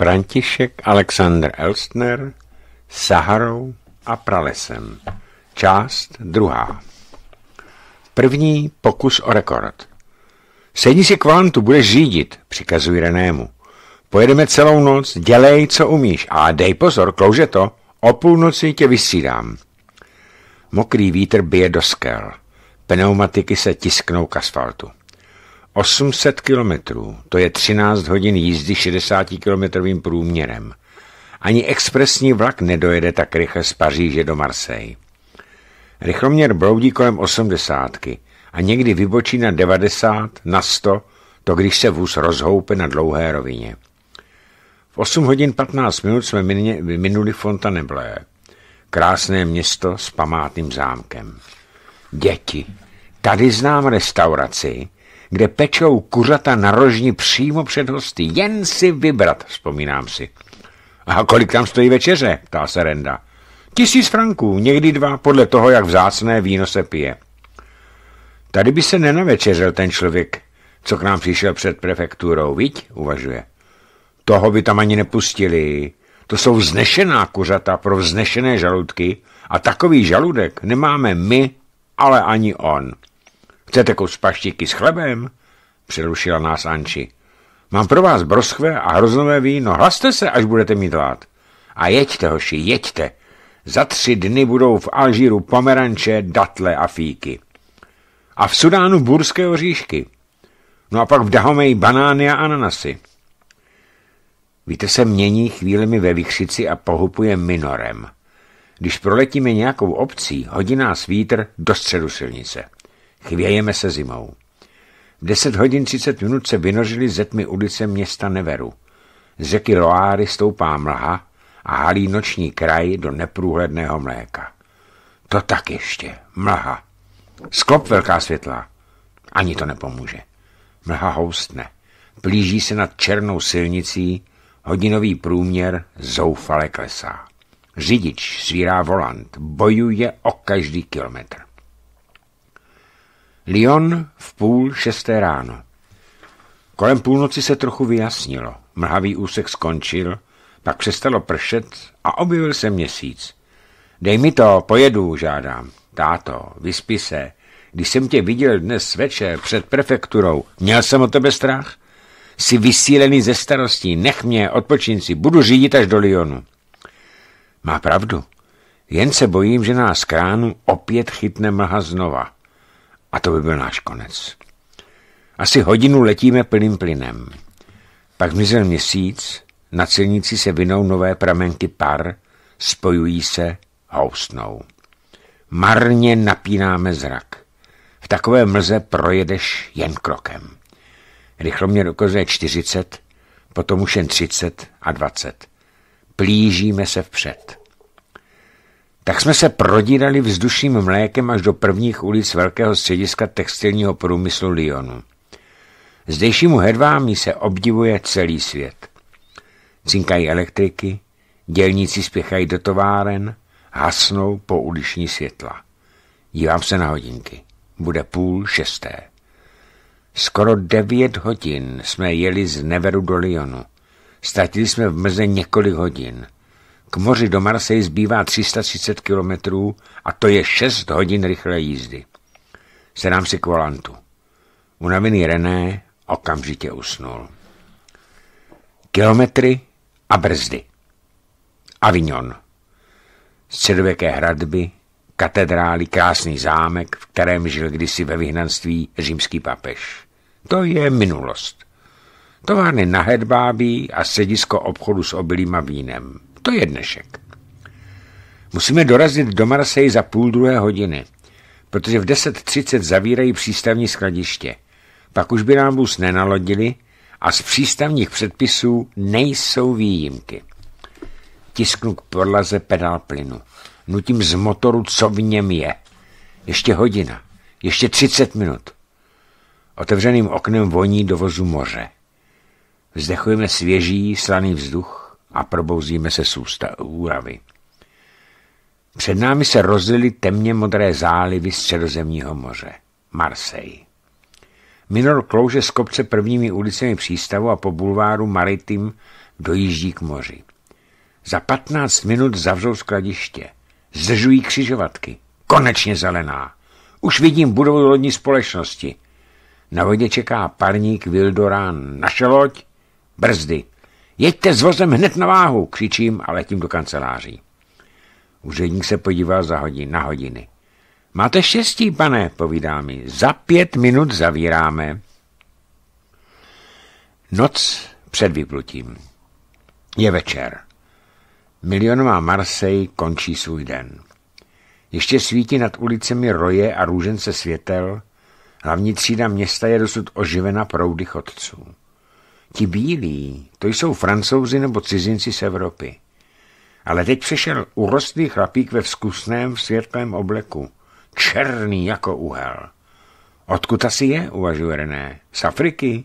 František Alexander Elstner Saharou a pralesem. Část druhá. První pokus o rekord. Sedni si kvantu, budeš řídit, přikazuj Renému. Pojedeme celou noc, dělej, co umíš. A dej pozor, klouže to, o půlnoci tě vysídám. Mokrý vítr bije do skel. Pneumatiky se tisknou k asfaltu. 800 kilometrů, to je 13 hodin jízdy 60-kilometrovým průměrem. Ani expresní vlak nedojede tak rychle z Paříže do Marseille. Rychloměr broudí kolem 80 a někdy vybočí na 90, na 100, to když se vůz rozhoupe na dlouhé rovině. V 8 hodin 15 minut jsme minuli Fontainebleau, krásné město s památným zámkem. Děti, tady znám restauraci, kde pečou kuřata na rožni přímo před hosty. Jen si vybrat, vzpomínám si. A kolik tam stojí večeře, ptá se Renda. Tisíc franků, někdy dva, podle toho, jak vzácné víno se pije. Tady by se nenavečeřel ten člověk, co k nám přišel před prefekturou, viď? Uvažuje. Toho by tam ani nepustili. To jsou vznešená kuřata pro vznešené žaludky a takový žaludek nemáme my, ale ani on. Chcete kus paštíky s chlebem? Přerušila nás Anči. Mám pro vás broskve a hroznové víno. Hlaste se, až budete mít hlad. A jeďte, hoši, jeďte. Za tři dny budou v Alžíru pomeranče, datle a fíky. A v Sudánu burské oříšky. No a pak v Dahomeji banány a ananasy. Víte se mění chvílemi ve vychřici a pohupuje minorem. Když proletíme nějakou obcí, hodí nás vítr do středu silnice. Chvějeme se zimou. V 10 hodin 30 minut se vynořili ze tmy ulice města Neveru. Z řeky Loáry stoupá mlha a halí noční kraj do neprůhledného mléka. To tak ještě, mlha. Sklop velká světla. Ani to nepomůže. Mlha houstne. Plíží se nad černou silnicí, hodinový průměr zoufale klesá. Řidič svírá volant, bojuje o každý kilometr. Lyon v půl šesté ráno. Kolem půlnoci se trochu vyjasnilo. Mlhavý úsek skončil, pak přestalo pršet a objevil se měsíc. Dej mi to, pojedu, žádám. Táto, vyspi se. Když jsem tě viděl dnes večer před prefekturou, měl jsem o tebe strach? Jsi vysílený ze starostí, nech mě, odpočinci, budu řídit až do Lyonu. Má pravdu, jen se bojím, že nás kránu opět chytne mlha znova. A to by byl náš konec. Asi hodinu letíme plným plynem. Pak mizel měsíc, na celnici se vinou nové pramenky par, spojují se, housnou. Marně napínáme zrak. V takové mlze projedeš jen krokem. Rychlo mě dokazuje 40, potom už jen 30 a 20. Plížíme se vpřed tak jsme se prodírali vzdušným mlékem až do prvních ulic velkého střediska textilního průmyslu Lyonu. Zdejšímu hedvámi se obdivuje celý svět. Cinkají elektriky, dělníci spěchají do továren, hasnou po uliční světla. Dívám se na hodinky. Bude půl šesté. Skoro devět hodin jsme jeli z Neveru do Lyonu. Ztratili jsme v mrze několik hodin. K moři do Marseille zbývá 330 kilometrů a to je 6 hodin rychlé jízdy. Sedám si k volantu. Unavený René okamžitě usnul. Kilometry a brzdy. Avignon. Středověké hradby, katedrály, krásný zámek, v kterém žil kdysi ve vyhnanství římský papež. To je minulost. Továrny na hedbábí a sedisko obchodu s obilím a vínem. To je dnešek. Musíme dorazit do Marseille za půl druhé hodiny, protože v 10.30 zavírají přístavní skladiště. Pak už by nám bus nenalodili a z přístavních předpisů nejsou výjimky. Tisknu k podlaze pedál plynu. Nutím z motoru, co v něm je. Ještě hodina. Ještě 30 minut. Otevřeným oknem voní do vozu moře. Vzdechujeme svěží, slaný vzduch a probouzíme se z ústa úravy. Před námi se rozlily temně modré zálivy středozemního moře. Marseille. Minor klouže z kopce prvními ulicemi přístavu a po bulváru Maritim dojíždí k moři. Za patnáct minut zavřou skladiště. Zdržují křižovatky. Konečně zelená. Už vidím budovu lodní společnosti. Na vodě čeká parník Vildorán. Naše loď? Brzdy. Jeďte s vozem hned na váhu, křičím a letím do kanceláří. Úředník se podíval za hodin, na hodiny. Máte štěstí, pane, povídá mi. Za pět minut zavíráme. Noc před vyplutím. Je večer. Milionová Marseille končí svůj den. Ještě svítí nad ulicemi roje a růžence světel, hlavní třída města je dosud oživena proudy chodců. Ti bílí, to jsou francouzi nebo cizinci z Evropy. Ale teď přišel urostlý chlapík ve vzkusném světlém obleku. Černý jako uhel. Odkud asi je, uvažuje René? Z Afriky?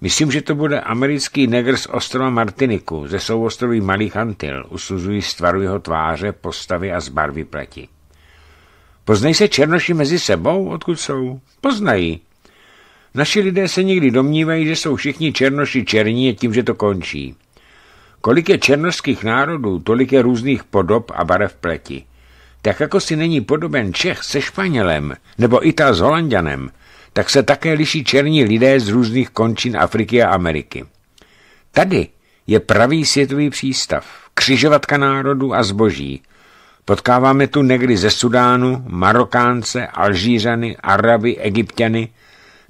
Myslím, že to bude americký negr z ostrova Martiniku, ze souostroví Malých Antil, usuzují z tvaru jeho tváře, postavy a z barvy pleti. Poznají se černoši mezi sebou, odkud jsou? Poznají. Naši lidé se někdy domnívají, že jsou všichni černoši černí a tím, že to končí. Kolik je černoských národů, tolik je různých podob a barev pleti. Tak jako si není podoben Čech se Španělem nebo Ital s Holandianem, tak se také liší černí lidé z různých končin Afriky a Ameriky. Tady je pravý světový přístav, křižovatka národů a zboží. Potkáváme tu negry ze Sudánu, Marokánce, Alžířany, Araby, Egyptiany –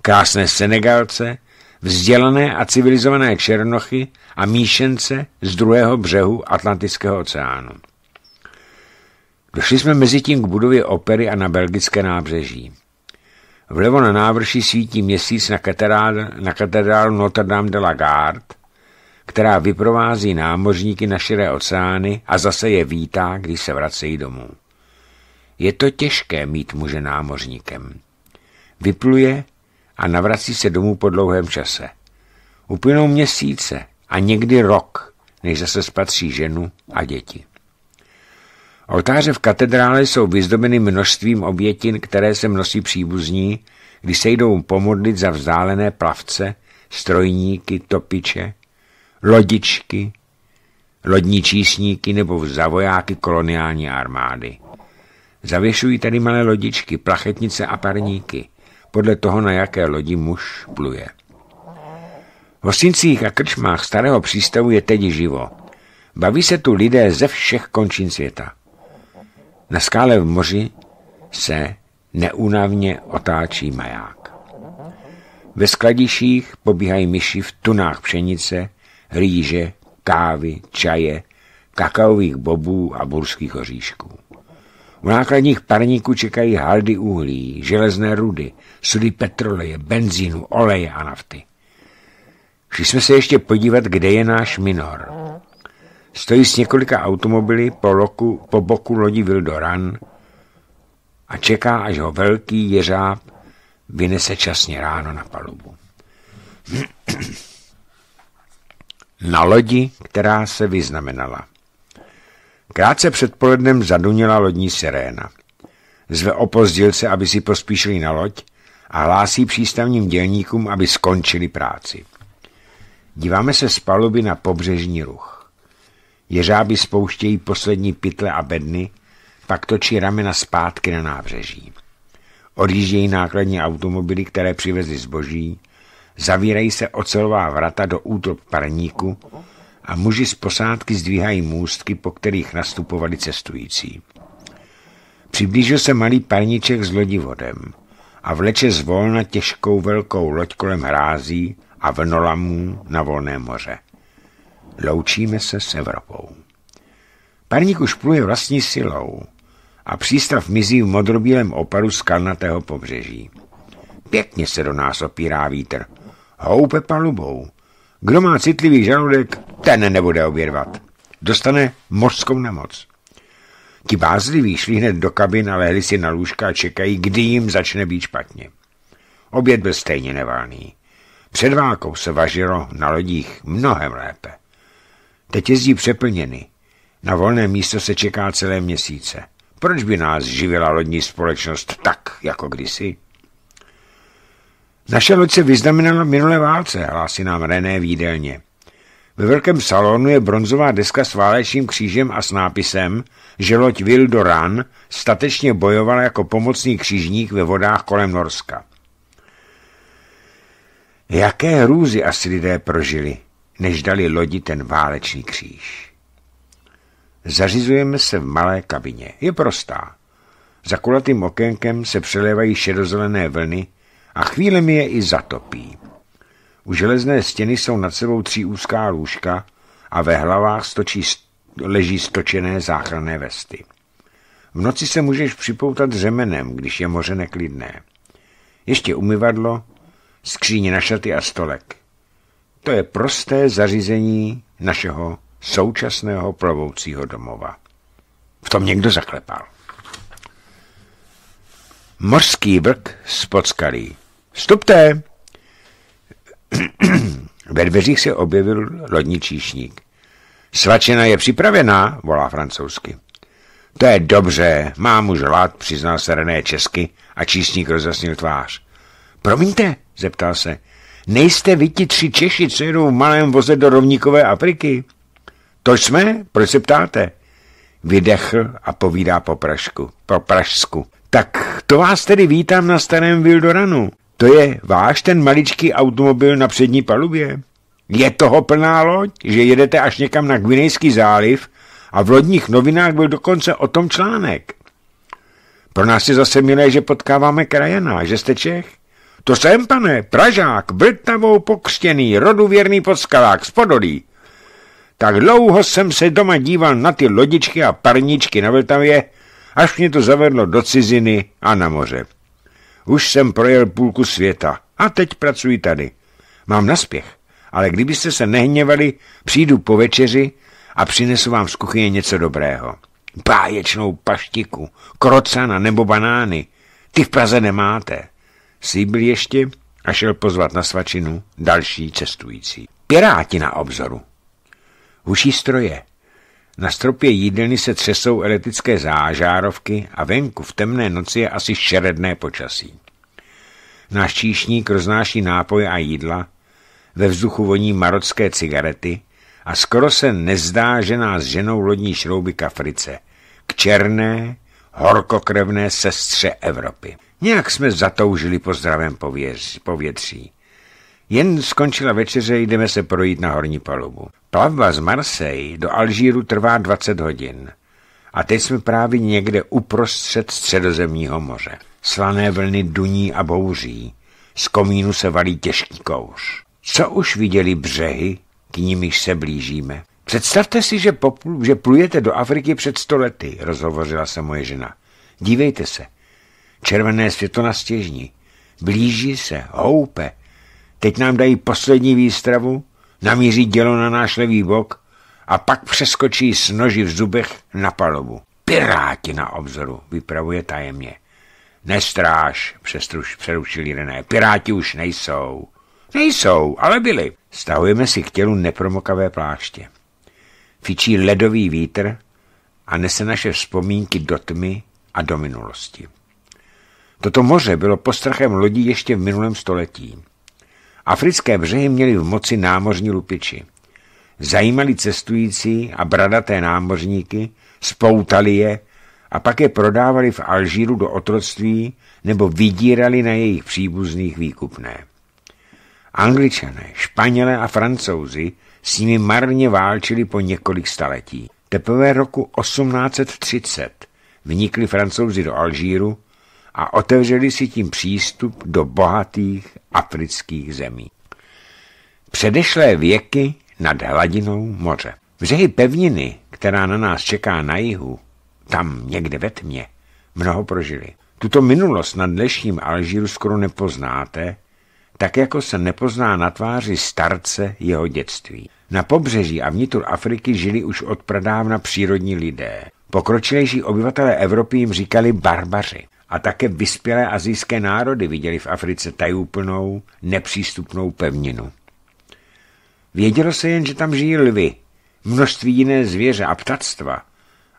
krásné Senegalce, vzdělané a civilizované Černochy a míšence z druhého břehu Atlantického oceánu. Došli jsme mezi tím k budově opery a na belgické nábřeží. Vlevo na návrší svítí měsíc na, katedrálu na katedrál Notre Dame de la Garde, která vyprovází námořníky na širé oceány a zase je vítá, když se vracejí domů. Je to těžké mít muže námořníkem. Vypluje a navrací se domů po dlouhém čase. Uplynou měsíce a někdy rok, než zase spatří ženu a děti. Oltáře v katedrále jsou vyzdobeny množstvím obětin, které se nosí příbuzní, kdy se jdou pomodlit za vzdálené plavce, strojníky, topiče, lodičky, lodní čísníky nebo zavojáky koloniální armády. Zavěšují tady malé lodičky, plachetnice a parníky podle toho, na jaké lodi muž pluje. V hostincích a krčmách starého přístavu je teď živo. Baví se tu lidé ze všech končin světa. Na skále v moři se neunavně otáčí maják. Ve skladiších pobíhají myši v tunách pšenice, rýže, kávy, čaje, kakaových bobů a burských oříšků. U nákladních parníků čekají haldy uhlí, železné rudy, sudy petroleje, benzínu, oleje a nafty. Šli jsme se ještě podívat, kde je náš minor. Stojí s několika automobily po, loku, po boku lodi Vildoran a čeká, až ho velký jeřáb vynese časně ráno na palubu. Na lodi, která se vyznamenala. Krátce před polednem zadunila lodní seréna. Zve opozdilce, aby si pospíšili na loď a hlásí přístavním dělníkům, aby skončili práci. Díváme se z paluby na pobřežní ruch. Jeřáby spouštějí poslední pytle a bedny, pak točí ramena zpátky na nábřeží. Odjíždějí nákladní automobily, které přivezly zboží, zavírají se ocelová vrata do útlop parníku a muži z posádky zdvíhají můstky, po kterých nastupovali cestující. Přiblížil se malý parníček s lodivodem a vleče zvolna těžkou velkou loď kolem hrází a vnolamů na volné moře. Loučíme se s Evropou. Parník už pluje vlastní silou a přístav mizí v modrobílém oparu skalnatého pobřeží. Pěkně se do nás opírá vítr. Houpe palubou kdo má citlivý žaludek, ten nebude obědvat. Dostane mořskou nemoc. Ti bázliví šli hned do kabin a lehli si na lůžka a čekají, kdy jim začne být špatně. Oběd byl stejně neválný. Před válkou se važilo na lodích mnohem lépe. Teď jezdí přeplněny. Na volné místo se čeká celé měsíce. Proč by nás živila lodní společnost tak, jako kdysi? Naše loď se vyznamenala v minulé válce, hlásí nám René výdelně. Ve velkém salonu je bronzová deska s válečným křížem a s nápisem, že loď Vildoran statečně bojovala jako pomocný křižník ve vodách kolem Norska. Jaké hrůzy asi lidé prožili, než dali lodi ten válečný kříž? Zařizujeme se v malé kabině. Je prostá. Za kulatým okénkem se přelévají šedozelené vlny, a chvíle mi je i zatopí. U železné stěny jsou nad sebou tří úzká lůžka a ve hlavách stočí, leží stočené záchranné vesty. V noci se můžeš připoutat řemenem, když je moře neklidné. Ještě umyvadlo, skříně na šaty a stolek. To je prosté zařízení našeho současného plavoucího domova. V tom někdo zaklepal. Morský vrk spod skalí. Vstupte! Ve dveřích se objevil lodní číšník. Svačena je připravená, volá francouzsky. To je dobře, mám už hlad, přiznal se René česky a číšník rozjasnil tvář. Promiňte, zeptal se, nejste vy ti tři Češi, co jedou v malém voze do rovníkové Afriky? To jsme, proč se ptáte? Vydechl a povídá po Prašku. po Pražsku. Tak to vás tedy vítám na starém Vildoranu. To je váš ten maličký automobil na přední palubě? Je toho plná loď, že jedete až někam na Gvinejský záliv a v lodních novinách byl dokonce o tom článek. Pro nás je zase milé, že potkáváme krajená, že jste Čech. To jsem, pane, Pražák, Vltavou pokřtěný, roduvěrný podskalák, z podolí. Tak dlouho jsem se doma díval na ty lodičky a parničky na Vltavě, až mě to zavedlo do ciziny a na moře. Už jsem projel půlku světa a teď pracuji tady. Mám naspěch, ale kdybyste se nehněvali, přijdu po večeři a přinesu vám z kuchyně něco dobrého. Báječnou paštiku, krocana nebo banány. Ty v Praze nemáte. Slíbil ještě a šel pozvat na svačinu další cestující. Piráti na obzoru. Uší stroje, na stropě jídelny se třesou elektrické zážárovky a venku v temné noci je asi šeredné počasí. Náš číšník roznáší nápoje a jídla, ve vzduchu voní marocké cigarety a skoro se nezdá, že nás ženou lodní šrouby k Africe, k černé, horkokrevné sestře Evropy. Nějak jsme zatoužili po zdravém pověří, povětří. Jen skončila večeře, jdeme se projít na horní palubu. Plavba z Marseille do Alžíru trvá 20 hodin. A teď jsme právě někde uprostřed středozemního moře. Slané vlny duní a bouří. Z komínu se valí těžký kouř. Co už viděli břehy, k nimiž se blížíme? Představte si, že, poplu, že plujete do Afriky před stolety, rozhovořila se moje žena. Dívejte se. Červené světlo na stěžní. Blíží se, houpe, Teď nám dají poslední výstravu, namíří dělo na náš levý bok a pak přeskočí s noži v zubech na palovu. Piráti na obzoru, vypravuje tajemně. Nestráž, přestruš, přerušili René, piráti už nejsou. Nejsou, ale byli. Stahujeme si k tělu nepromokavé pláště. Fičí ledový vítr a nese naše vzpomínky do tmy a do minulosti. Toto moře bylo postrachem lodí ještě v minulém století. Africké břehy měly v moci námořní lupiči. Zajímali cestující a bradaté námořníky, spoutali je a pak je prodávali v Alžíru do otroctví nebo vydírali na jejich příbuzných výkupné. Angličané, Španělé a Francouzi s nimi marně válčili po několik staletí. Teprve roku 1830 vnikli francouzi do Alžíru a otevřeli si tím přístup do bohatých afrických zemí. Předešlé věky nad hladinou moře. Břehy pevniny, která na nás čeká na jihu, tam někde ve tmě, mnoho prožili. Tuto minulost na dnešním Alžíru skoro nepoznáte, tak jako se nepozná na tváři starce jeho dětství. Na pobřeží a vnitru Afriky žili už od pradávna přírodní lidé. Pokročilejší obyvatelé Evropy jim říkali barbaři a také vyspělé azijské národy viděli v Africe tajúplnou, nepřístupnou pevninu. Vědělo se jen, že tam žijí lvy, množství jiné zvěře a ptactva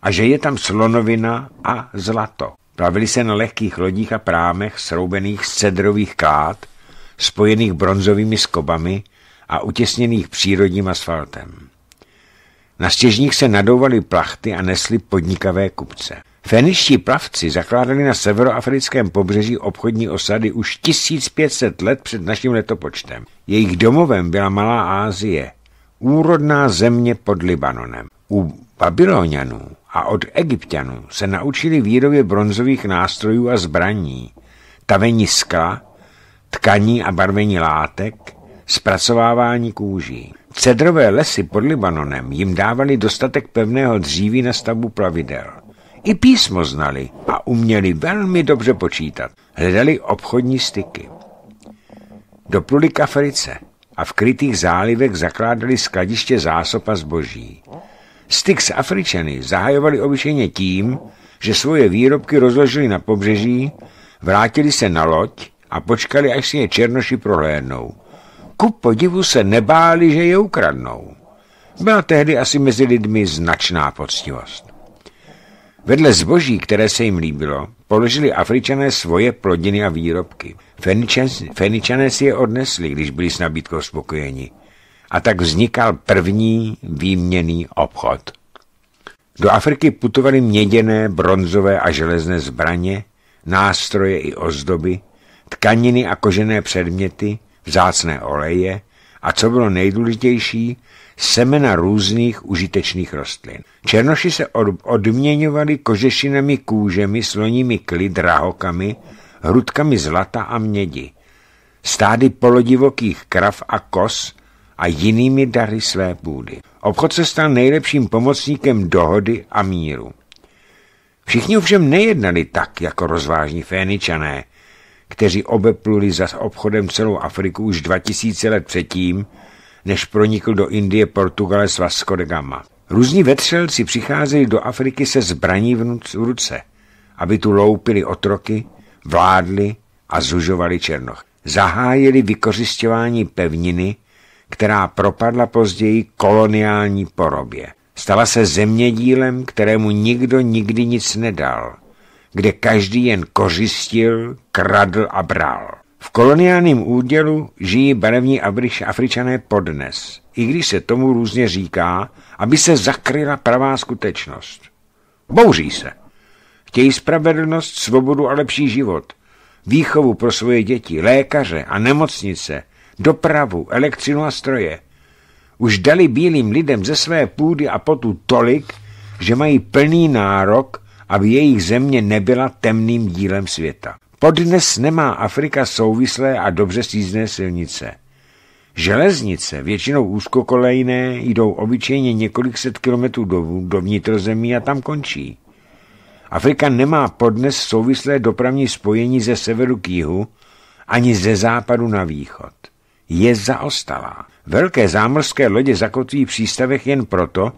a že je tam slonovina a zlato. Plavili se na lehkých lodích a prámech sroubených z cedrových klád, spojených bronzovými skobami a utěsněných přírodním asfaltem. Na stěžních se nadouvaly plachty a nesly podnikavé kupce. Feniští plavci zakládali na severoafrickém pobřeží obchodní osady už 1500 let před naším letopočtem. Jejich domovem byla Malá Ázie, úrodná země pod Libanonem. U Babylonianů a od Egyptianů se naučili výrobě bronzových nástrojů a zbraní, tavení skla, tkaní a barvení látek, zpracovávání kůží. Cedrové lesy pod Libanonem jim dávali dostatek pevného dříví na stavbu plavidel. I písmo znali a uměli velmi dobře počítat. Hledali obchodní styky. Dopluli k Africe a v krytých zálivech zakládali skladiště zásob a zboží. Styk s Afričany zahajovali obyčejně tím, že svoje výrobky rozložili na pobřeží, vrátili se na loď a počkali, až si je černoši prohlédnou. Ku podivu se nebáli, že je ukradnou. Byla tehdy asi mezi lidmi značná poctivost. Vedle zboží, které se jim líbilo, položili Afričané svoje plodiny a výrobky. Feničané si je odnesli, když byli s nabídkou spokojeni. A tak vznikal první výměný obchod. Do Afriky putovaly měděné, bronzové a železné zbraně, nástroje i ozdoby, tkaniny a kožené předměty, vzácné oleje a co bylo nejdůležitější, semena různých užitečných rostlin. Černoši se od, odměňovali kožešinami kůžemi, sloními kly, drahokami, hrudkami zlata a mědi, stády polodivokých krav a kos a jinými dary své půdy. Obchod se stal nejlepším pomocníkem dohody a míru. Všichni ovšem nejednali tak, jako rozvážní féničané, kteří obepluli za obchodem celou Afriku už 2000 let předtím, než pronikl do Indie Portugalec Vasco da Gama. Různí vetřelci přicházeli do Afriky se zbraní v ruce, aby tu loupili otroky, vládli a zužovali černoch. Zahájili vykořišťování pevniny, která propadla později koloniální porobě. Stala se zemědílem, kterému nikdo nikdy nic nedal, kde každý jen kořistil, kradl a bral. V koloniálním údělu žijí barevní Afričané podnes, i když se tomu různě říká, aby se zakryla pravá skutečnost. Bouří se. Chtějí spravedlnost, svobodu a lepší život, výchovu pro svoje děti, lékaře a nemocnice, dopravu, elektřinu a stroje. Už dali bílým lidem ze své půdy a potu tolik, že mají plný nárok, aby jejich země nebyla temným dílem světa. Podnes nemá Afrika souvislé a dobře sízné silnice. Železnice, většinou úzkokolejné, jdou obyčejně několik set kilometrů do, do vnitrozemí a tam končí. Afrika nemá podnes souvislé dopravní spojení ze severu k jihu ani ze západu na východ. Je zaostalá. Velké zámorské lodě zakotví v přístavech jen proto,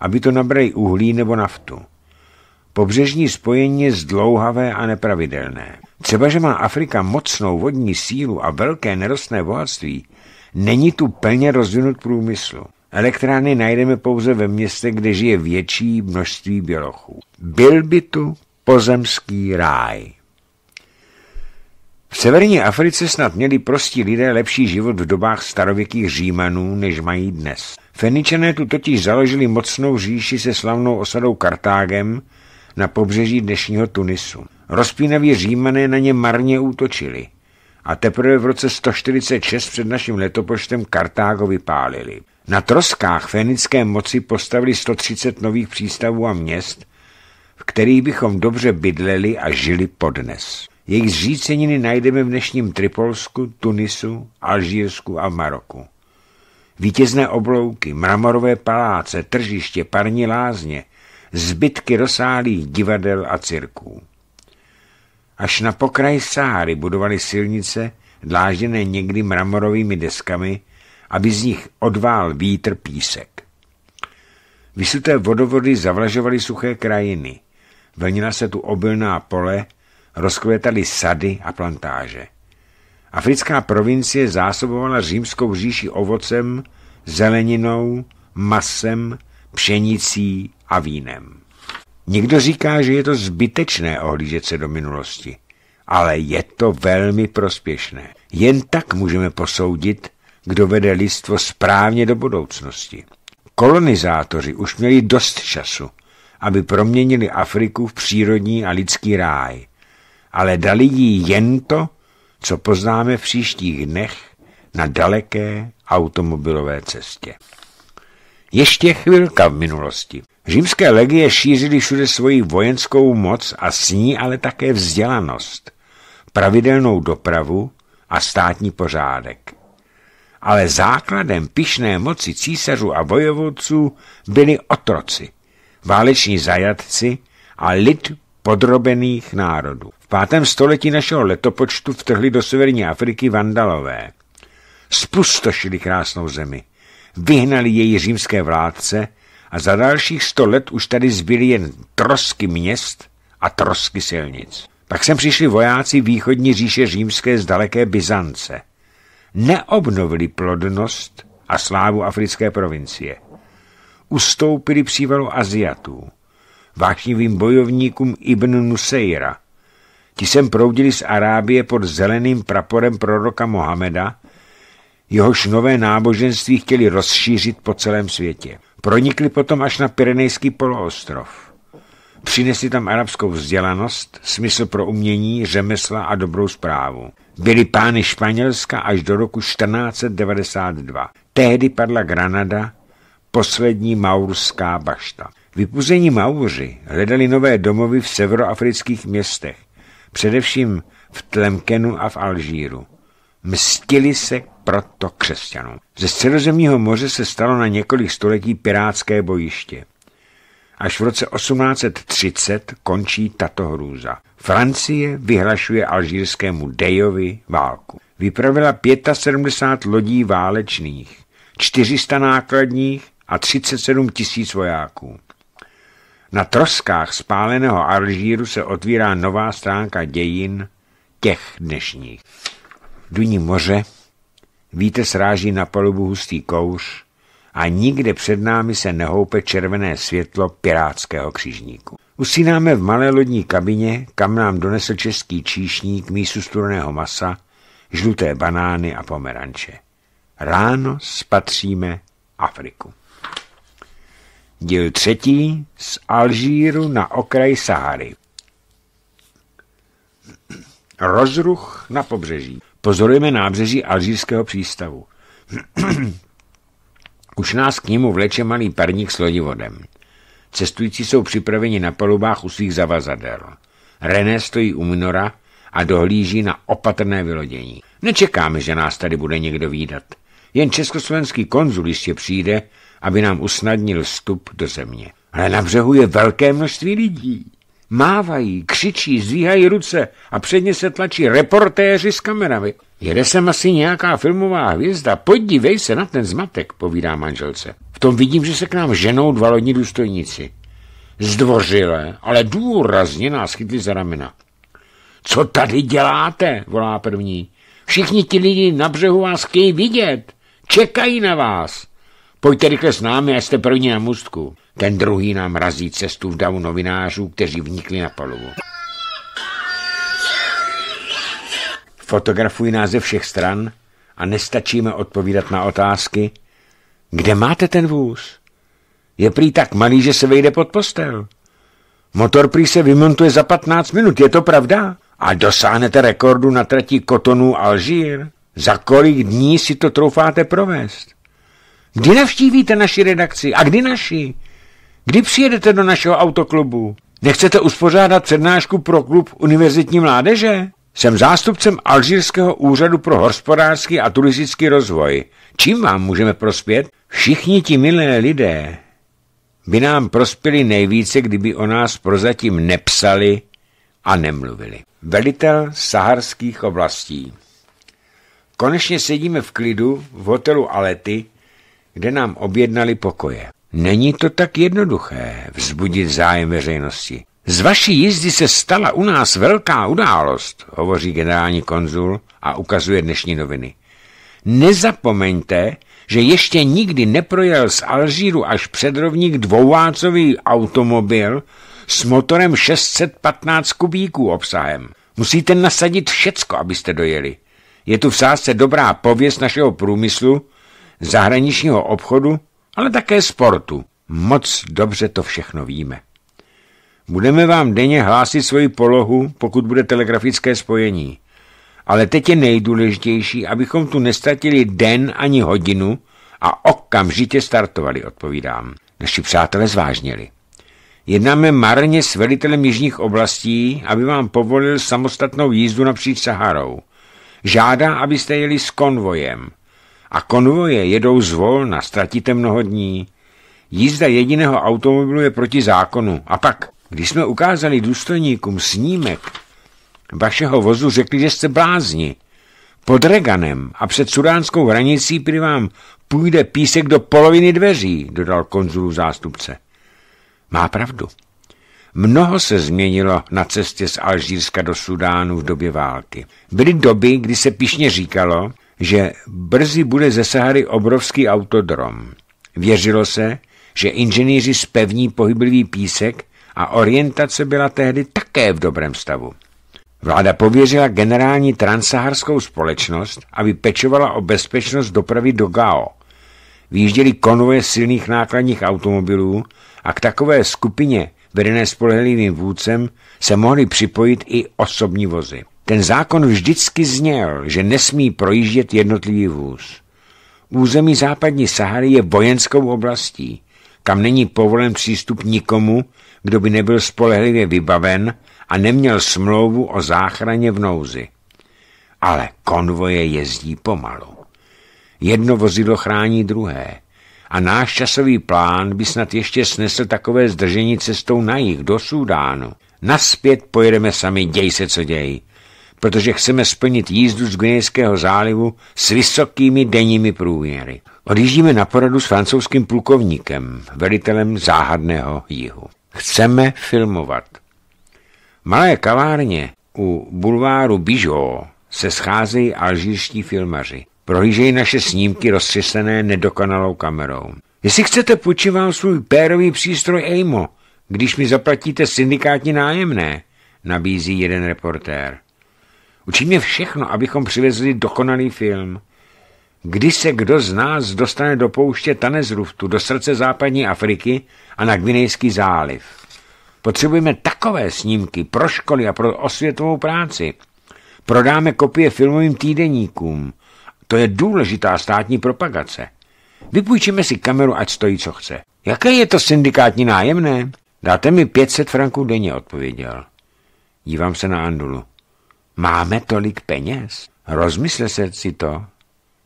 aby to nabrali uhlí nebo naftu. Pobřežní spojení je zdlouhavé a nepravidelné. Třeba, že má Afrika mocnou vodní sílu a velké nerostné bohatství, není tu plně rozvinut průmysl. Elektrárny najdeme pouze ve městech, kde žije větší množství bělochů. Byl by tu pozemský ráj. V severní Africe snad měli prostí lidé lepší život v dobách starověkých Římanů, než mají dnes. Feničané tu totiž založili mocnou říši se slavnou osadou Kartágem na pobřeží dnešního Tunisu. Rozpínaví římané na ně marně útočili a teprve v roce 146 před naším letopočtem Kartágo vypálili. Na troskách fénické moci postavili 130 nových přístavů a měst, v kterých bychom dobře bydleli a žili podnes. Jejich zříceniny najdeme v dnešním Tripolsku, Tunisu, Alžírsku a Maroku. Vítězné oblouky, mramorové paláce, tržiště, parní lázně, zbytky rozsáhlých divadel a cirků. Až na pokraj Sahary budovali silnice, dlážděné někdy mramorovými deskami, aby z nich odvál vítr písek. Vysuté vodovody zavlažovaly suché krajiny. Vlnila se tu obilná pole, rozkvětaly sady a plantáže. Africká provincie zásobovala římskou říši ovocem, zeleninou, masem, pšenicí a vínem. Někdo říká, že je to zbytečné ohlížet se do minulosti, ale je to velmi prospěšné. Jen tak můžeme posoudit, kdo vede lidstvo správně do budoucnosti. Kolonizátoři už měli dost času, aby proměnili Afriku v přírodní a lidský ráj, ale dali jí jen to, co poznáme v příštích dnech na daleké automobilové cestě. Ještě chvilka v minulosti. Římské legie šířily všude svoji vojenskou moc a s ní ale také vzdělanost, pravidelnou dopravu a státní pořádek. Ale základem pišné moci císařů a vojevodců byli otroci, váleční zajatci a lid podrobených národů. V pátém století našeho letopočtu vtrhli do severní Afriky vandalové. Spustošili krásnou zemi vyhnali její římské vládce a za dalších sto let už tady zbyly jen trosky měst a trosky silnic. Pak sem přišli vojáci východní říše římské z daleké Byzance. Neobnovili plodnost a slávu africké provincie. Ustoupili přívalu Aziatů, vášnivým bojovníkům Ibn Nusejra. Ti sem proudili z Arábie pod zeleným praporem proroka Mohameda jehož nové náboženství chtěli rozšířit po celém světě. Pronikli potom až na Pyrenejský poloostrov. Přinesli tam arabskou vzdělanost, smysl pro umění, řemesla a dobrou zprávu. Byli pány Španělska až do roku 1492. Tehdy padla Granada, poslední maurská bašta. Vypuzení Mauři hledali nové domovy v severoafrických městech, především v Tlemkenu a v Alžíru. Mstili se proto křesťanům. Ze středozemního moře se stalo na několik století pirátské bojiště. Až v roce 1830 končí tato hrůza. Francie vyhlašuje alžírskému Dejovi válku. Vypravila 75 lodí válečných, 400 nákladních a 37 tisíc vojáků. Na troskách spáleného Alžíru se otvírá nová stránka dějin těch dnešních duní moře, vítr sráží na palubu hustý kouř a nikde před námi se nehoupe červené světlo pirátského křižníku. Usínáme v malé lodní kabině, kam nám donesl český číšník mísu studeného masa, žluté banány a pomeranče. Ráno spatříme Afriku. Díl třetí z Alžíru na okraj Sahary. Rozruch na pobřeží. Pozorujeme nábřeží Alžírského přístavu. Už nás k němu vleče malý parník s lodivodem. Cestující jsou připraveni na palubách u svých zavazadel. René stojí u minora a dohlíží na opatrné vylodění. Nečekáme, že nás tady bude někdo výdat. Jen československý konzul jistě přijde, aby nám usnadnil vstup do země. Ale na břehu je velké množství lidí. Mávají, křičí, zvíhají ruce a předně se tlačí reportéři s kamerami. Jede sem asi nějaká filmová hvězda, podívej se na ten zmatek, povídá manželce. V tom vidím, že se k nám ženou dva lodní důstojníci. Zdvořile, ale důrazně nás chytli za ramena. Co tady děláte, volá první. Všichni ti lidi na břehu vás chtějí vidět. Čekají na vás. Pojďte rychle s námi, a jste první na mostku. Ten druhý nám razí cestu v davu novinářů, kteří vnikli na palubu. Fotografují nás ze všech stran a nestačíme odpovídat na otázky. Kde máte ten vůz? Je prý tak malý, že se vejde pod postel. Motor prý se vymontuje za 15 minut, je to pravda? A dosáhnete rekordu na trati Kotonu Alžír? Za kolik dní si to troufáte provést? Kdy navštívíte naši redakci a kdy naši? Kdy přijedete do našeho autoklubu? Nechcete uspořádat přednášku pro klub univerzitní mládeže? Jsem zástupcem Alžírského úřadu pro hospodářský a turistický rozvoj. Čím vám můžeme prospět? Všichni ti milé lidé by nám prospěli nejvíce, kdyby o nás prozatím nepsali a nemluvili. Velitel saharských oblastí. Konečně sedíme v klidu v hotelu Alety kde nám objednali pokoje. Není to tak jednoduché vzbudit zájem veřejnosti. Z vaší jízdy se stala u nás velká událost, hovoří generální konzul a ukazuje dnešní noviny. Nezapomeňte, že ještě nikdy neprojel z Alžíru až předrovník dvouvácový automobil s motorem 615 kubíků obsahem. Musíte nasadit všecko, abyste dojeli. Je tu v sásce dobrá pověst našeho průmyslu zahraničního obchodu, ale také sportu. Moc dobře to všechno víme. Budeme vám denně hlásit svoji polohu, pokud bude telegrafické spojení. Ale teď je nejdůležitější, abychom tu nestratili den ani hodinu a okamžitě startovali, odpovídám. Naši přátelé zvážněli. Jednáme marně s velitelem jižních oblastí, aby vám povolil samostatnou jízdu napříč Saharou. Žádá, abyste jeli s konvojem a konvoje jedou zvolna, ztratíte mnoho dní. Jízda jediného automobilu je proti zákonu. A pak, když jsme ukázali důstojníkům snímek vašeho vozu, řekli, že jste blázni. Pod Reganem a před sudánskou hranicí prý vám půjde písek do poloviny dveří, dodal konzulů zástupce. Má pravdu. Mnoho se změnilo na cestě z Alžírska do Sudánu v době války. Byly doby, kdy se pišně říkalo, že brzy bude ze Sahary obrovský autodrom. Věřilo se, že inženýři spevní pohyblivý písek a orientace byla tehdy také v dobrém stavu. Vláda pověřila generální transsaharskou společnost, aby pečovala o bezpečnost dopravy do Gao. Výjížděly konvoje silných nákladních automobilů a k takové skupině vedené spolehlivým vůdcem se mohly připojit i osobní vozy. Ten zákon vždycky zněl, že nesmí projíždět jednotlivý vůz. Území západní Sahary je vojenskou oblastí, kam není povolen přístup nikomu, kdo by nebyl spolehlivě vybaven a neměl smlouvu o záchraně v nouzi. Ale konvoje jezdí pomalu. Jedno vozidlo chrání druhé a náš časový plán by snad ještě snesl takové zdržení cestou na jich do Súdánu. Naspět pojedeme sami, děj se co děj protože chceme splnit jízdu z Gunejského zálivu s vysokými denními průměry. Odjíždíme na poradu s francouzským plukovníkem, velitelem záhadného jihu. Chceme filmovat. Malé kavárně u bulváru Bijou se scházejí alžírští filmaři. Prohlížejí naše snímky roztřesené nedokonalou kamerou. Jestli chcete, půjčím vám svůj pérový přístroj EIMO, když mi zaplatíte syndikátní nájemné, nabízí jeden reportér. Učiníme všechno, abychom přivezli dokonalý film. Kdy se kdo z nás dostane do pouště Tanezruftu, do srdce západní Afriky a na Gvinejský záliv? Potřebujeme takové snímky pro školy a pro osvětovou práci. Prodáme kopie filmovým týdeníkům. To je důležitá státní propagace. Vypůjčíme si kameru, ať stojí, co chce. Jaké je to syndikátní nájemné? Dáte mi 500 franků denně, odpověděl. Dívám se na Andulu. Máme tolik peněz? Rozmysle se si to.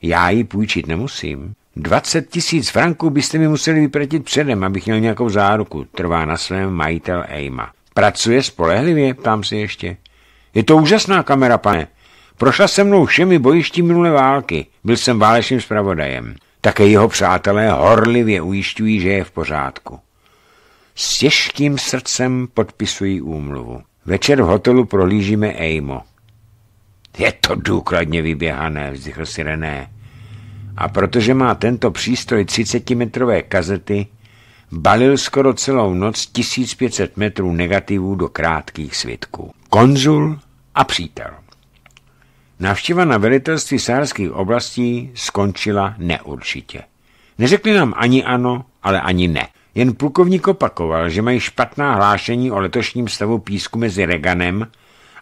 Já ji půjčit nemusím. 20 tisíc franků byste mi museli vypratit předem, abych měl nějakou záruku, trvá na svém majitel Ejma. Pracuje spolehlivě, ptám se ještě. Je to úžasná kamera, pane. Prošla se mnou všemi bojišti minulé války. Byl jsem válečným zpravodajem. Také jeho přátelé horlivě ujišťují, že je v pořádku. S těžkým srdcem podpisují úmluvu. Večer v hotelu prohlížíme Ejmo. Je to důkladně vyběhané, vzdychl si René. A protože má tento přístroj 30-metrové kazety, balil skoro celou noc 1500 metrů negativů do krátkých svitků. Konzul a přítel. Návštěva na velitelství sárských oblastí skončila neurčitě. Neřekli nám ani ano, ale ani ne. Jen plukovník opakoval, že mají špatná hlášení o letošním stavu písku mezi Reganem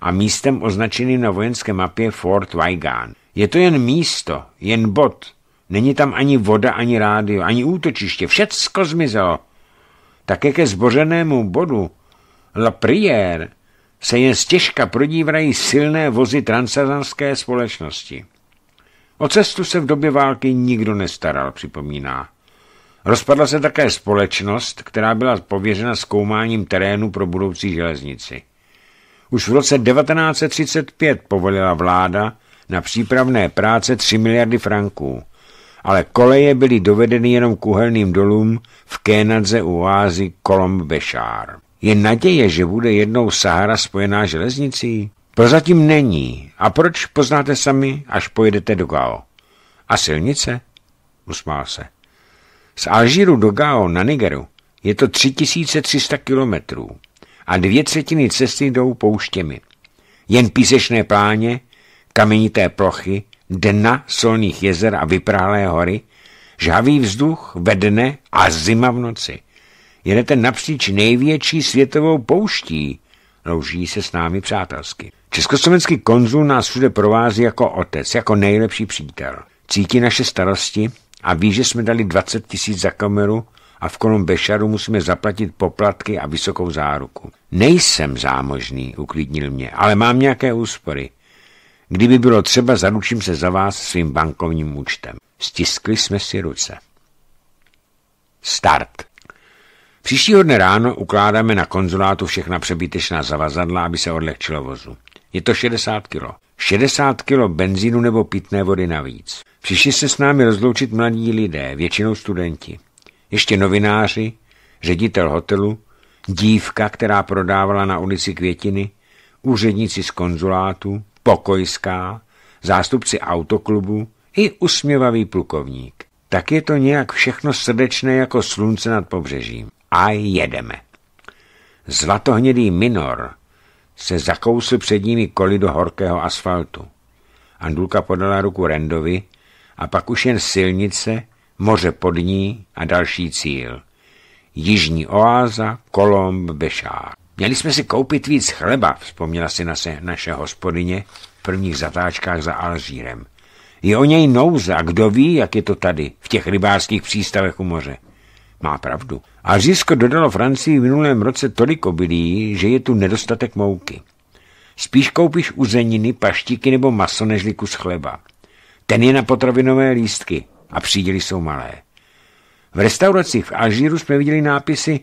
a místem označeným na vojenské mapě Fort Weigand. Je to jen místo, jen bod. Není tam ani voda, ani rádio, ani útočiště. Všecko zmizelo. Také ke zbořenému bodu La Prière se jen stěžka prodívají silné vozy transazanské společnosti. O cestu se v době války nikdo nestaral, připomíná. Rozpadla se také společnost, která byla pověřena zkoumáním terénu pro budoucí železnici. Už v roce 1935 povolila vláda na přípravné práce 3 miliardy franků, ale koleje byly dovedeny jenom k uhelným dolům v Kénadze u oázy Kolombešár. Je naděje, že bude jednou Sahara spojená železnicí? Prozatím není. A proč poznáte sami, až pojedete do Gao? A silnice? Usmál se. Z Alžíru do Gao na Nigeru je to 3300 kilometrů a dvě třetiny cesty jdou pouštěmi. Jen písečné pláně, kamenité plochy, dna solných jezer a vyprahlé hory, žhavý vzduch ve dne a zima v noci. Jedete napříč největší světovou pouští, louží se s námi přátelsky. Československý konzul nás všude provází jako otec, jako nejlepší přítel. Cítí naše starosti a ví, že jsme dali 20 tisíc za kameru a v kolom Bešaru musíme zaplatit poplatky a vysokou záruku. Nejsem zámožný, uklidnil mě, ale mám nějaké úspory. Kdyby bylo třeba, zaručím se za vás svým bankovním účtem. Stiskli jsme si ruce. Start. Příštího dne ráno ukládáme na konzulátu všechna přebytečná zavazadla, aby se odlehčilo vozu. Je to 60 kilo. 60 kilo benzínu nebo pitné vody navíc. Přišli se s námi rozloučit mladí lidé, většinou studenti ještě novináři, ředitel hotelu, dívka, která prodávala na ulici květiny, úředníci z konzulátu, pokojská, zástupci autoklubu i usměvavý plukovník. Tak je to nějak všechno srdečné jako slunce nad pobřežím. A jedeme. Zlatohnědý minor se zakousl před nimi koli do horkého asfaltu. Andulka podala ruku Rendovi a pak už jen silnice, moře pod ní a další cíl. Jižní oáza, Kolomb, Bešár. Měli jsme si koupit víc chleba, vzpomněla si na se naše hospodyně v prvních zatáčkách za Alžírem. Je o něj nouze a kdo ví, jak je to tady, v těch rybářských přístavech u moře. Má pravdu. Alžírsko dodalo Francii v minulém roce tolik obilí, že je tu nedostatek mouky. Spíš koupíš uzeniny, paštíky nebo maso nežli kus chleba. Ten je na potravinové lístky, a příděly jsou malé. V restauracích v Alžíru jsme viděli nápisy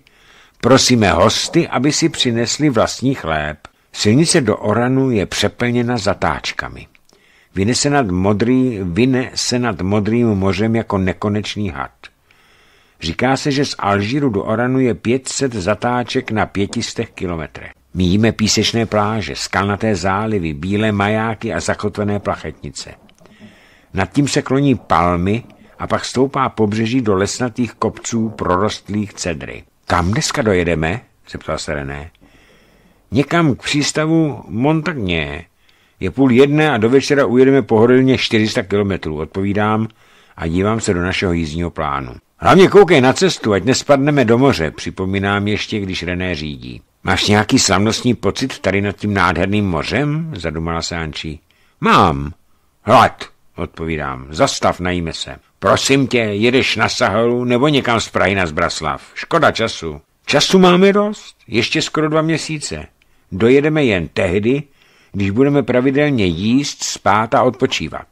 Prosíme hosty, aby si přinesli vlastní chléb. Silnice do Oranu je přeplněna zatáčkami. Vyne se nad, modrý, vyne se nad modrým mořem jako nekonečný had. Říká se, že z Alžíru do Oranu je 500 zatáček na 500 kilometrech. Míjíme písečné pláže, skalnaté zálivy, bílé majáky a zakotvené plachetnice. Nad tím se kloní palmy, a pak stoupá pobřeží do lesnatých kopců prorostlých cedry. Kam dneska dojedeme? zeptal se René. Někam k přístavu Montagné. Je půl jedné a do večera ujedeme pohodlně 400 kilometrů, odpovídám a dívám se do našeho jízdního plánu. Hlavně koukej na cestu, ať nespadneme do moře, připomínám ještě, když René řídí. Máš nějaký slavnostní pocit tady nad tím nádherným mořem? zadumala se Ančí. Mám. Hlad, odpovídám. Zastav, najíme se. Prosím tě, jedeš na Saharu nebo někam z Prahy na Zbraslav? Škoda času. Času máme dost, ještě skoro dva měsíce. Dojedeme jen tehdy, když budeme pravidelně jíst, spát a odpočívat.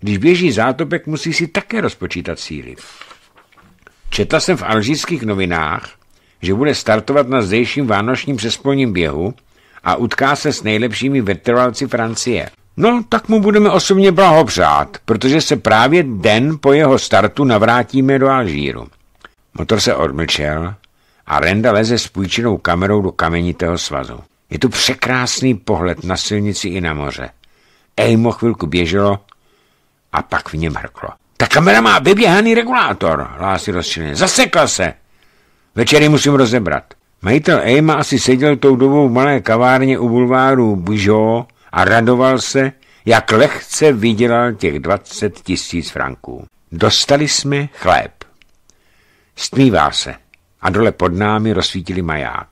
Když běží zátopek, musí si také rozpočítat síly. Četla jsem v alžírských novinách, že bude startovat na zdejším vánočním přespolním běhu a utká se s nejlepšími vetrovalci Francie. No, tak mu budeme osobně blahopřát, protože se právě den po jeho startu navrátíme do Alžíru. Motor se odmlčel a Renda leze s půjčenou kamerou do kamenitého svazu. Je tu překrásný pohled na silnici i na moře. Ejmo chvilku běželo a pak v něm hrklo. Ta kamera má vyběhaný regulátor, hlásí rozčileně. Zasekla se. Večery musím rozebrat. Majitel Ejma asi seděl tou dobou v malé kavárně u bulváru Bujo a radoval se, jak lehce vydělal těch 20 tisíc franků. Dostali jsme chléb. Stmívá se a dole pod námi rozsvítili maják.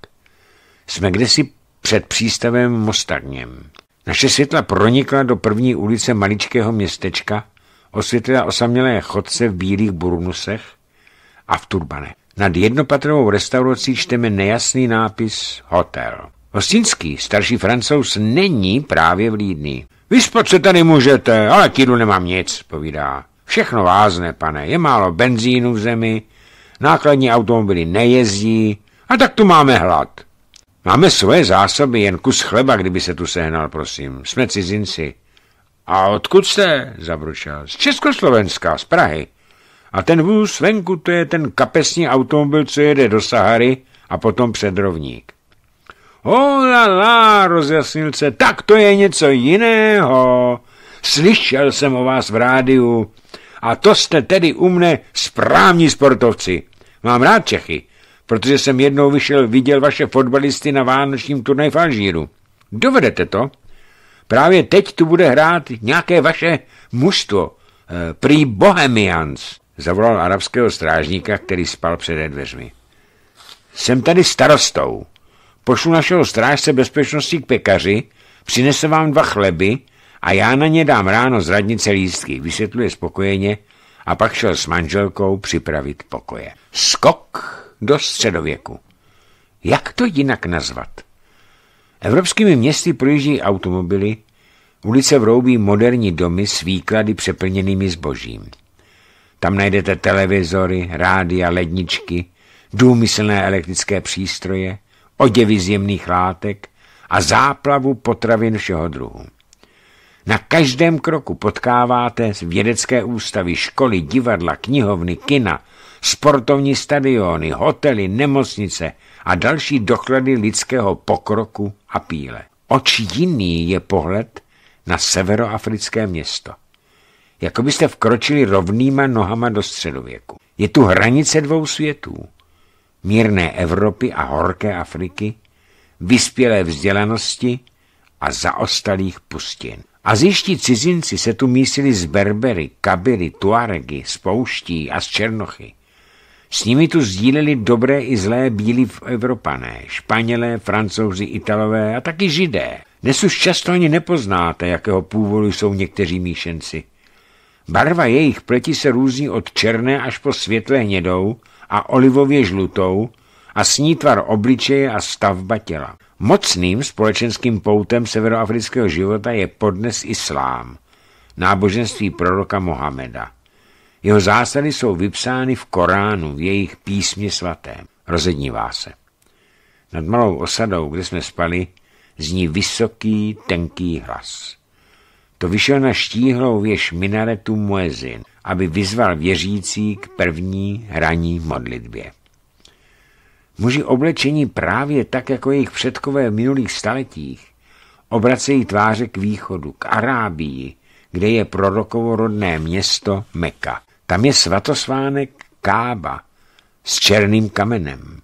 Jsme kdesi před přístavem Mostarněm. Naše světla pronikla do první ulice maličkého městečka, osvětlila osamělé chodce v bílých burnusech a v turbane. Nad jednopatrovou restaurací čteme nejasný nápis Hotel. Hostinský, starší francouz, není právě vlídný. Vyspat se tady můžete, ale kýdu nemám nic, povídá. Všechno vázne, pane, je málo benzínu v zemi, nákladní automobily nejezdí a tak tu máme hlad. Máme svoje zásoby, jen kus chleba, kdyby se tu sehnal, prosím. Jsme cizinci. A odkud jste? Zabručel. Z Československa, z Prahy. A ten vůz venku, to je ten kapesní automobil, co jede do Sahary a potom před rovník. O la la, rozjasnil se, tak to je něco jiného. Slyšel jsem o vás v rádiu. A to jste tedy u mne správní sportovci. Mám rád Čechy, protože jsem jednou vyšel, viděl vaše fotbalisty na vánočním turnaji v Alžíru. Dovedete to? Právě teď tu bude hrát nějaké vaše mužstvo, e, prý Bohemians, zavolal arabského strážníka, který spal před dveřmi. Jsem tady starostou, Pošlu našeho strážce bezpečnosti k pekaři, přinese vám dva chleby a já na ně dám ráno z radnice lístky, vysvětluje spokojeně a pak šel s manželkou připravit pokoje. Skok do středověku. Jak to jinak nazvat? Evropskými městy projíždí automobily, ulice vroubí moderní domy s výklady přeplněnými zbožím. Tam najdete televizory, rádia, ledničky, důmyslné elektrické přístroje, oděvy z jemných látek a záplavu potravin všeho druhu. Na každém kroku potkáváte vědecké ústavy, školy, divadla, knihovny, kina, sportovní stadiony, hotely, nemocnice a další doklady lidského pokroku a píle. Oč jiný je pohled na severoafrické město. Jako byste vkročili rovnýma nohama do středověku. Je tu hranice dvou světů mírné Evropy a horké Afriky, vyspělé vzdělanosti a zaostalých pustin. A zjiští cizinci se tu mísili z Berbery, Kabyry, Tuaregy, z Pouští a z Černochy. S nimi tu sdíleli dobré i zlé bílí Evropané, Španělé, Francouzi, Italové a taky Židé. Dnes už často ani nepoznáte, jakého původu jsou někteří míšenci. Barva jejich pleti se různí od černé až po světlé hnědou, a olivově žlutou a sní tvar obličeje a stavba těla. Mocným společenským poutem severoafrického života je podnes islám, náboženství proroka Mohameda. Jeho zásady jsou vypsány v Koránu, v jejich písmě svatém. Rozednívá se. Nad malou osadou, kde jsme spali, zní vysoký, tenký hlas. To vyšel na štíhlou věž minaretu Muezin – aby vyzval věřící k první hraní modlitbě. Muži oblečení právě tak, jako jejich předkové v minulých staletích, obracejí tváře k východu, k Arábii, kde je prorokovo rodné město Meka. Tam je svatosvánek Kába s černým kamenem.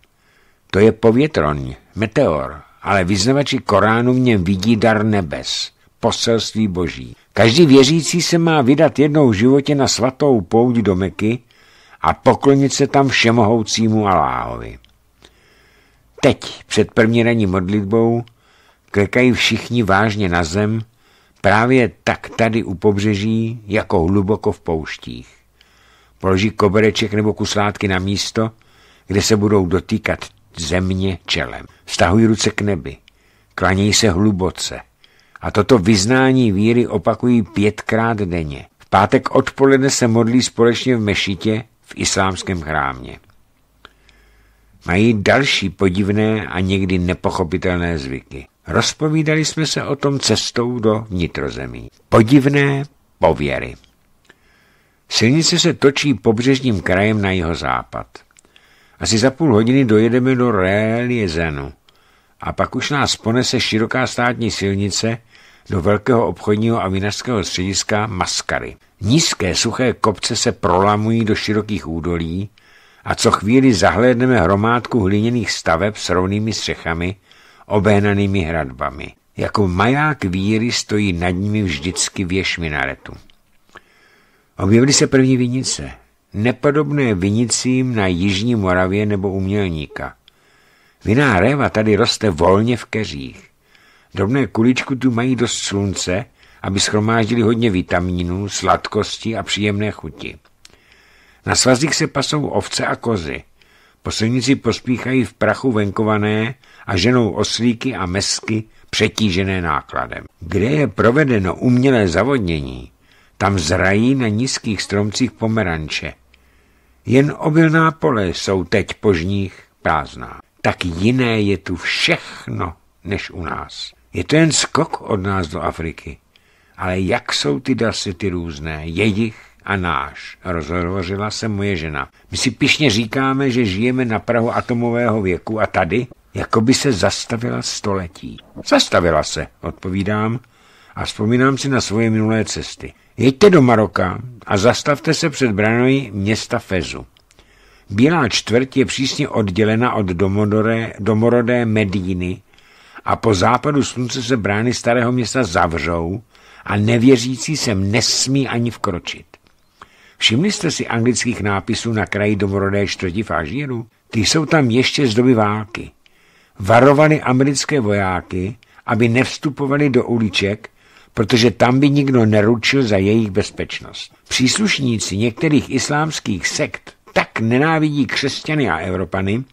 To je povětroň, meteor, ale vyznavači Koránu v něm vidí dar nebes – poselství boží. Každý věřící se má vydat jednou v životě na svatou pouť do Meky a poklonit se tam všemohoucímu Aláhovi. Teď, před první raní modlitbou, klekají všichni vážně na zem, právě tak tady u pobřeží, jako hluboko v pouštích. Položí kobereček nebo kuslátky na místo, kde se budou dotýkat země čelem. Stahují ruce k nebi, klanějí se hluboce – a toto vyznání víry opakují pětkrát denně. V pátek odpoledne se modlí společně v mešitě v islámském chrámě. Mají další podivné a někdy nepochopitelné zvyky. Rozpovídali jsme se o tom cestou do vnitrozemí. Podivné pověry. Silnice se točí pobřežním krajem na jeho západ. Asi za půl hodiny dojedeme do Reliezenu a pak už nás ponese široká státní silnice, do velkého obchodního a vinařského střediska Maskary. Nízké suché kopce se prolamují do širokých údolí a co chvíli zahlédneme hromádku hliněných staveb s rovnými střechami, obehnanými hradbami. Jako maják víry stojí nad nimi vždycky věž minaretu. Objevily se první vinice, nepodobné vinicím na Jižní Moravě nebo umělníka. Viná réva tady roste volně v keřích. Drobné kuličku tu mají dost slunce, aby schromáždili hodně vitamínů, sladkosti a příjemné chuti. Na svazích se pasou ovce a kozy. Poslednici pospíchají v prachu venkované a ženou oslíky a mesky přetížené nákladem. Kde je provedeno umělé zavodnění, tam zrají na nízkých stromcích pomeranče. Jen obilná pole jsou teď požních prázdná. Tak jiné je tu všechno než u nás. Je to jen skok od nás do Afriky. Ale jak jsou ty ty různé, jejich a náš, rozhovořila se moje žena. My si pišně říkáme, že žijeme na Prahu atomového věku a tady, jako by se zastavila století. Zastavila se, odpovídám a vzpomínám si na svoje minulé cesty. Jeďte do Maroka a zastavte se před branou města Fezu. Bílá čtvrt je přísně oddělena od domodoré, domorodé Medíny, a po západu slunce se brány starého města zavřou a nevěřící sem nesmí ani vkročit. Všimli jste si anglických nápisů na kraji domorodé čtvrti v Ty jsou tam ještě z doby války. Varovali americké vojáky, aby nevstupovali do uliček, protože tam by nikdo neručil za jejich bezpečnost. Příslušníci některých islámských sekt tak nenávidí křesťany a Evropany,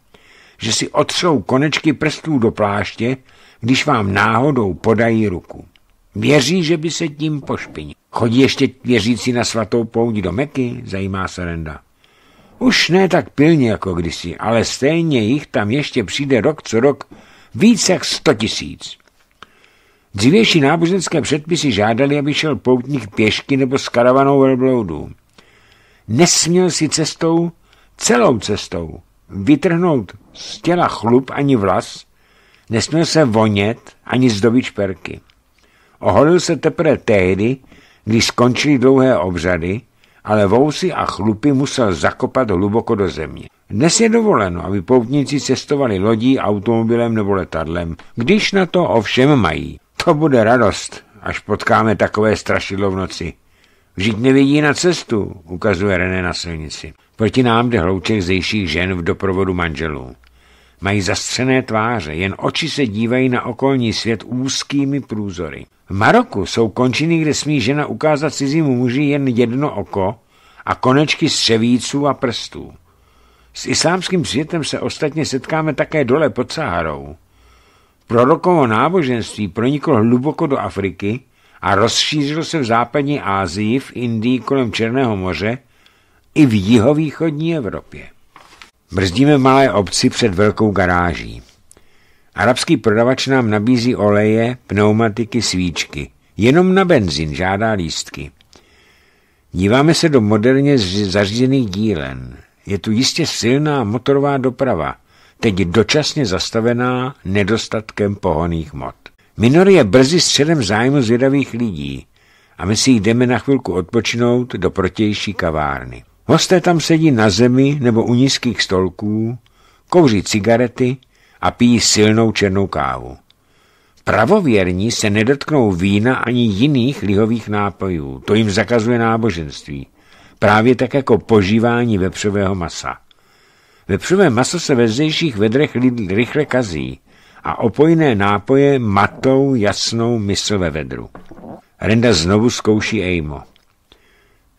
že si otřou konečky prstů do pláště když vám náhodou podají ruku. Věří, že by se tím pošpinil. Chodí ještě věřící na svatou pouť do Meky, zajímá se Renda. Už ne tak pilně jako kdysi, ale stejně jich tam ještě přijde rok co rok víc jak sto tisíc. Dřívější náboženské předpisy žádali, aby šel poutník pěšky nebo s karavanou velbloudů. Nesměl si cestou, celou cestou, vytrhnout z těla chlup ani vlas, Nesměl se vonět ani zdobit šperky. Oholil se teprve tehdy, když skončili dlouhé obřady, ale vousy a chlupy musel zakopat hluboko do země. Dnes je dovoleno, aby poutníci cestovali lodí, automobilem nebo letadlem, když na to ovšem mají. To bude radost, až potkáme takové strašidlo v noci. Vždyť nevidí na cestu, ukazuje René na silnici. Proti nám jde hlouček zejších žen v doprovodu manželů. Mají zastřené tváře, jen oči se dívají na okolní svět úzkými průzory. V Maroku jsou končiny, kde smí žena ukázat cizímu muži jen jedno oko a konečky střevíců a prstů. S islámským světem se ostatně setkáme také dole pod Saharou. Prorokovo náboženství proniklo hluboko do Afriky a rozšířilo se v západní Asii, v Indii kolem Černého moře i v jihovýchodní Evropě. Brzdíme v malé obci před velkou garáží. Arabský prodavač nám nabízí oleje, pneumatiky, svíčky. Jenom na benzín žádá lístky. Díváme se do moderně zařízených dílen. Je tu jistě silná motorová doprava, teď dočasně zastavená nedostatkem pohoných mod. Minor je brzy středem zájmu zvědavých lidí a my si jdeme na chvilku odpočinout do protější kavárny. Hosté tam sedí na zemi nebo u nízkých stolků, kouří cigarety a pijí silnou černou kávu. Pravověrní se nedotknou vína ani jiných lihových nápojů, to jim zakazuje náboženství, právě tak jako požívání vepřového masa. Vepřové maso se ve zdejších vedrech rychle kazí a opojné nápoje matou jasnou mysl ve vedru. Renda znovu zkouší Ejmo.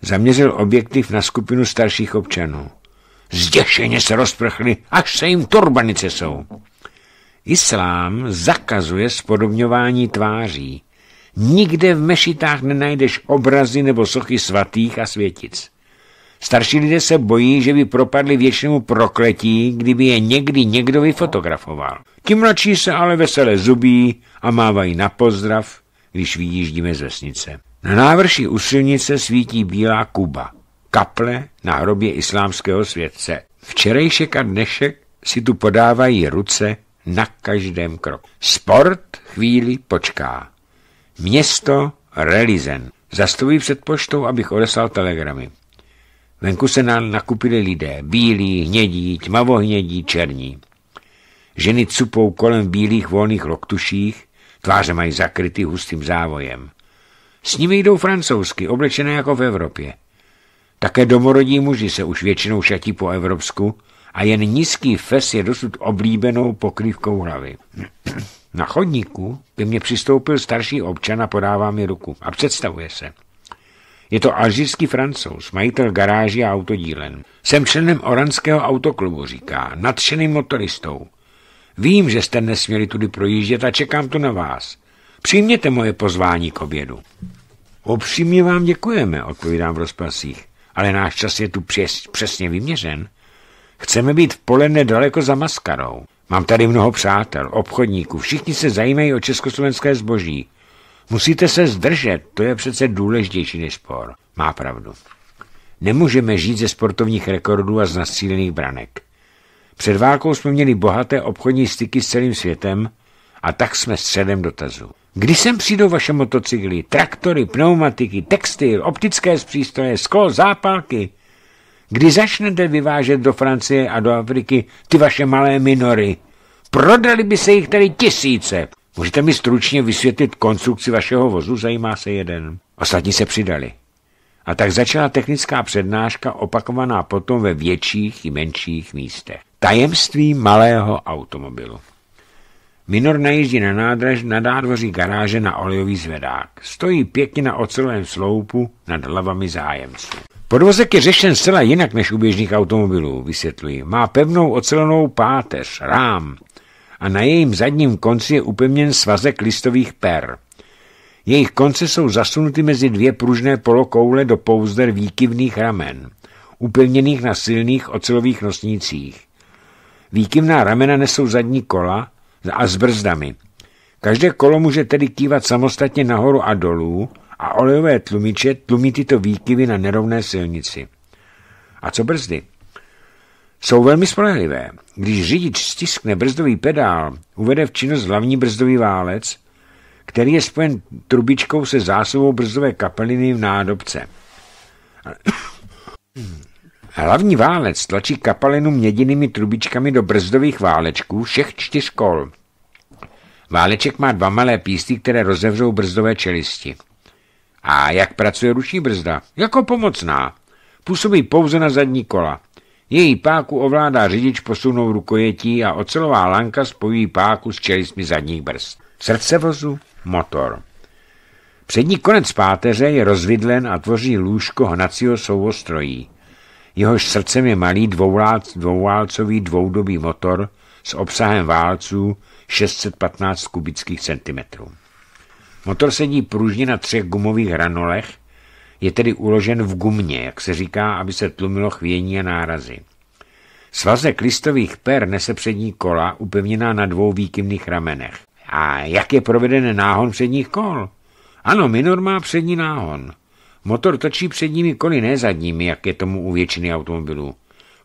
Zaměřil objektiv na skupinu starších občanů. Zděšeně se rozprchli, až se jim turbanice jsou. Islám zakazuje spodobňování tváří. Nikde v mešitách nenajdeš obrazy nebo sochy svatých a světic. Starší lidé se bojí, že by propadli věčnému prokletí, kdyby je někdy někdo vyfotografoval. Ti mladší se ale veselé zubí a mávají na pozdrav, když vyjíždíme z vesnice. Na návrší u silnice svítí bílá Kuba, kaple na hrobě islámského světce. Včerejšek a dnešek si tu podávají ruce na každém kroku. Sport chvíli počká. Město Relizen. Zastojí před poštou, abych odeslal telegramy. Venku se nám nakupili lidé, bílí, hnědí, tmavohnědí, černí. Ženy cupou kolem bílých volných loktuších, tváře mají zakryty hustým závojem. S nimi jdou francouzsky, oblečené jako v Evropě. Také domorodí muži se už většinou šatí po evropsku a jen nízký fes je dosud oblíbenou pokrývkou hlavy. Na chodníku by mě přistoupil starší občan a podává mi ruku a představuje se. Je to alžírský francouz, majitel garáží a autodílen. Jsem členem oranského autoklubu, říká, nadšeným motoristou. Vím, že jste nesměli tudy projíždět a čekám tu na vás. Přijměte moje pozvání k obědu. Opřímně vám děkujeme, odpovídám v rozpasích, ale náš čas je tu přes, přesně vyměřen. Chceme být v poledne daleko za Maskarou. Mám tady mnoho přátel, obchodníků, všichni se zajímají o československé zboží. Musíte se zdržet, to je přece důležitější než spor. Má pravdu. Nemůžeme žít ze sportovních rekordů a z nastřílených branek. Před válkou jsme měli bohaté obchodní styky s celým světem, a tak jsme středem dotazu. Kdy sem přijdou vaše motocykly, traktory, pneumatiky, textil, optické zpřístroje, sklo, zápalky? Kdy začnete vyvážet do Francie a do Afriky ty vaše malé minory? Prodali by se jich tady tisíce. Můžete mi stručně vysvětlit konstrukci vašeho vozu, zajímá se jeden. Ostatní se přidali. A tak začala technická přednáška opakovaná potom ve větších i menších místech. Tajemství malého automobilu. Minor najíždí na nádraž na nádvoří garáže na olejový zvedák. Stojí pěkně na ocelovém sloupu nad hlavami zájemců. Podvozek je řešen zcela jinak než u běžných automobilů, vysvětluji. Má pevnou ocelenou páteř, rám a na jejím zadním konci je upevněn svazek listových per. Jejich konce jsou zasunuty mezi dvě pružné polokoule do pouzder výkyvných ramen, upevněných na silných ocelových nosnících. Výkyvná ramena nesou zadní kola, a s brzdami. Každé kolo může tedy kývat samostatně nahoru a dolů a olejové tlumiče tlumí tyto výkyvy na nerovné silnici. A co brzdy? Jsou velmi spolehlivé. Když řidič stiskne brzdový pedál, uvede v činnost hlavní brzdový válec, který je spojen trubičkou se zásobou brzdové kapeliny v nádobce. Hlavní válec tlačí kapalinu měděnými trubičkami do brzdových válečků všech čtyř kol. Váleček má dva malé písty, které rozevřou brzdové čelisti. A jak pracuje ruční brzda? Jako pomocná. Působí pouze na zadní kola. Její páku ovládá řidič posunou rukojetí a ocelová lanka spojí páku s čelistmi zadních brzd. Srdce vozu, motor. Přední konec páteře je rozvidlen a tvoří lůžko hnacího souostrojí jehož srdcem je malý dvouválcový dvoudobý motor s obsahem válců 615 kubických centimetrů. Motor sedí pružně na třech gumových hranolech, je tedy uložen v gumně, jak se říká, aby se tlumilo chvění a nárazy. Svazek listových per nese přední kola upevněná na dvou výkymných ramenech. A jak je proveden náhon předních kol? Ano, minor má přední náhon. Motor točí předními koly, ne zadními, jak je tomu u většiny automobilů.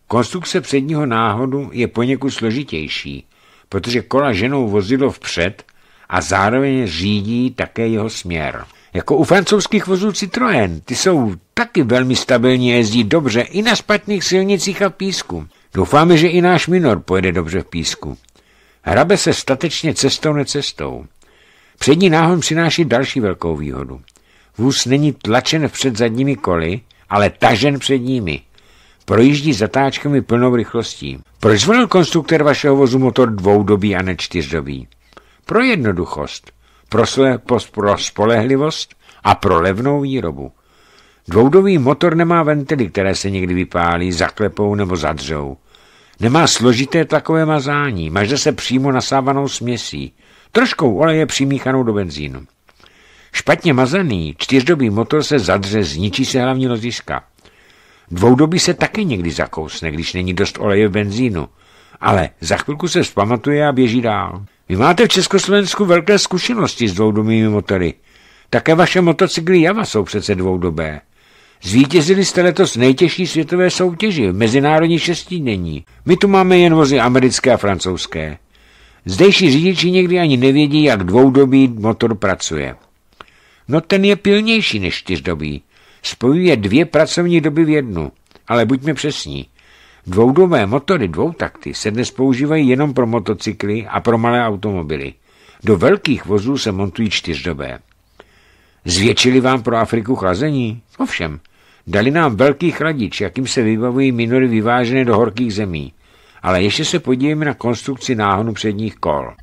Konstrukce předního náhodu je poněkud složitější, protože kola ženou vozidlo vpřed a zároveň řídí také jeho směr. Jako u francouzských vozů Citroën, ty jsou taky velmi stabilní jezdí dobře i na špatných silnicích a v písku. Doufáme, že i náš minor pojede dobře v písku. Hrabe se statečně cestou necestou. Přední náhon přináší další velkou výhodu. Vůz není tlačen před zadními koly, ale tažen před nimi. Projíždí zatáčkami plnou rychlostí. Proč zvolil konstruktor vašeho vozu motor dvoudobý a ne čtyřdobý? Pro jednoduchost, pro, sle, pro spolehlivost a pro levnou výrobu. Dvoudový motor nemá ventily, které se někdy vypálí, zaklepou nebo zadřou. Nemá složité takové mazání, maže se přímo nasávanou směsí, troškou oleje přimíchanou do benzínu. Špatně mazaný čtyřdobý motor se zadře, zničí se hlavní loziska. Dvoudobí se také někdy zakousne, když není dost oleje v benzínu. Ale za chvilku se vzpamatuje a běží dál. Vy máte v Československu velké zkušenosti s dvoudobými motory. Také vaše motocykly Java jsou přece dvoudobé. Zvítězili jste letos nejtěžší světové soutěži, mezinárodní šestídenní. My tu máme jen vozy americké a francouzské. Zdejší řidiči někdy ani nevědí, jak dvoudobý motor pracuje. No ten je pilnější než čtyřdobý. Spojuje dvě pracovní doby v jednu. Ale buďme přesní. Dvoudové motory takty se dnes používají jenom pro motocykly a pro malé automobily. Do velkých vozů se montují čtyřdobé. Zvětšili vám pro Afriku chlazení? Ovšem, dali nám velký chladič, jakým se vybavují minory vyvážené do horkých zemí. Ale ještě se podívejme na konstrukci náhonu předních kol.